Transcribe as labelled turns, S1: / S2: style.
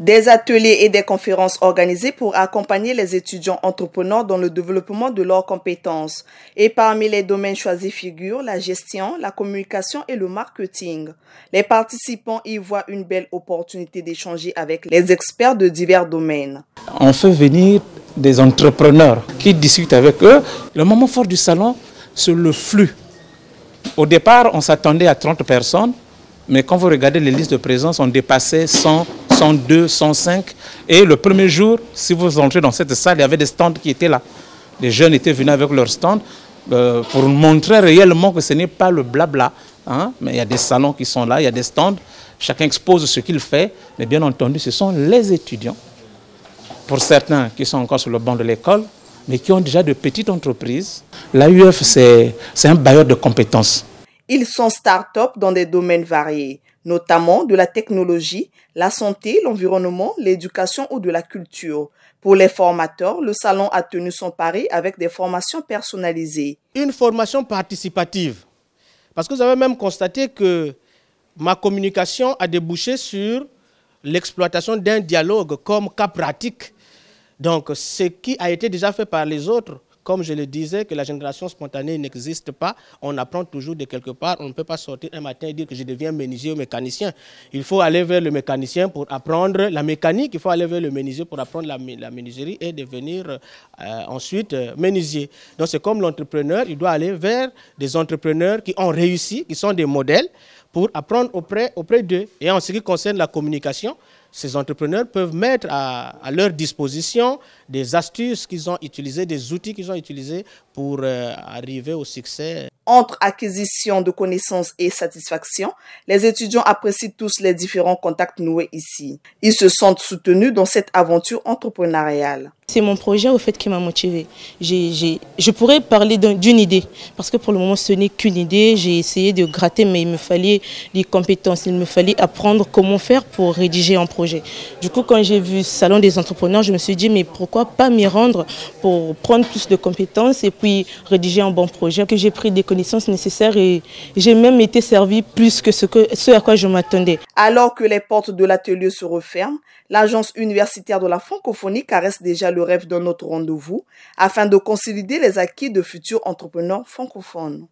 S1: Des ateliers et des conférences organisées pour accompagner les étudiants entrepreneurs dans le développement de leurs compétences. Et parmi les domaines choisis figurent la gestion, la communication et le marketing. Les participants y voient une belle opportunité d'échanger avec les experts de divers domaines.
S2: On fait venir des entrepreneurs qui discutent avec eux. Le moment fort du salon, c'est le flux. Au départ, on s'attendait à 30 personnes, mais quand vous regardez les listes de présence, on dépassait 100 102, 105. Et le premier jour, si vous entrez dans cette salle, il y avait des stands qui étaient là. Les jeunes étaient venus avec leurs stands euh, pour montrer réellement que ce n'est pas le blabla. Hein. mais il y a des salons qui sont là, il y a des stands. Chacun expose ce qu'il fait. Mais bien entendu, ce sont les étudiants, pour certains qui sont encore sur le banc de l'école, mais qui ont déjà de petites entreprises. L'AUF, c'est un bailleur de compétences.
S1: Ils sont start-up dans des domaines variés, notamment de la technologie, la santé, l'environnement, l'éducation ou de la culture. Pour les formateurs, le salon a tenu son pari avec des formations personnalisées. Une formation participative. Parce que vous avez même constaté que ma communication
S3: a débouché sur l'exploitation d'un dialogue comme cas pratique. Donc, ce qui a été déjà fait par les autres, comme je le disais, que la génération spontanée n'existe pas, on apprend toujours de quelque part. On ne peut pas sortir un matin et dire que je deviens menuisier ou mécanicien. Il faut aller vers le mécanicien pour apprendre la mécanique, il faut aller vers le menuisier pour apprendre la, menuiserie et devenir euh, ensuite euh, menuisier. Donc c'est comme l'entrepreneur, il doit aller vers des entrepreneurs qui ont réussi, qui sont des modèles, pour apprendre auprès, auprès d'eux. Et en ce qui concerne la communication, ces entrepreneurs peuvent mettre à, leur disposition des astuces qu'ils ont utilisées, des outils qu'ils ont utilisés pour euh, arriver au
S1: succès entre acquisition de connaissances et satisfaction, les étudiants apprécient tous les différents
S4: contacts noués ici. Ils se
S1: sentent soutenus dans cette aventure entrepreneuriale.
S4: C'est mon projet au fait qui m'a motivée. je pourrais parler d'une idée, parce que pour le moment ce n'est qu'une idée. J'ai essayé de gratter, mais il me fallait des compétences, il me fallait apprendre comment faire pour rédiger un projet. Du coup, quand j'ai vu le Salon des entrepreneurs, je me suis dit, mais pourquoi pas m'y rendre pour prendre plus de compétences et puis rédiger un bon projet que j'ai pris des connaissances nécessaires et j'ai même été servi plus que ce à quoi je m'attendais.
S1: Alors que les portes de l'atelier se referment, l'Agence universitaire de la francophonie caresse déjà le rêve d'un autre rendez-vous afin de consolider les acquis de futurs entrepreneurs francophones.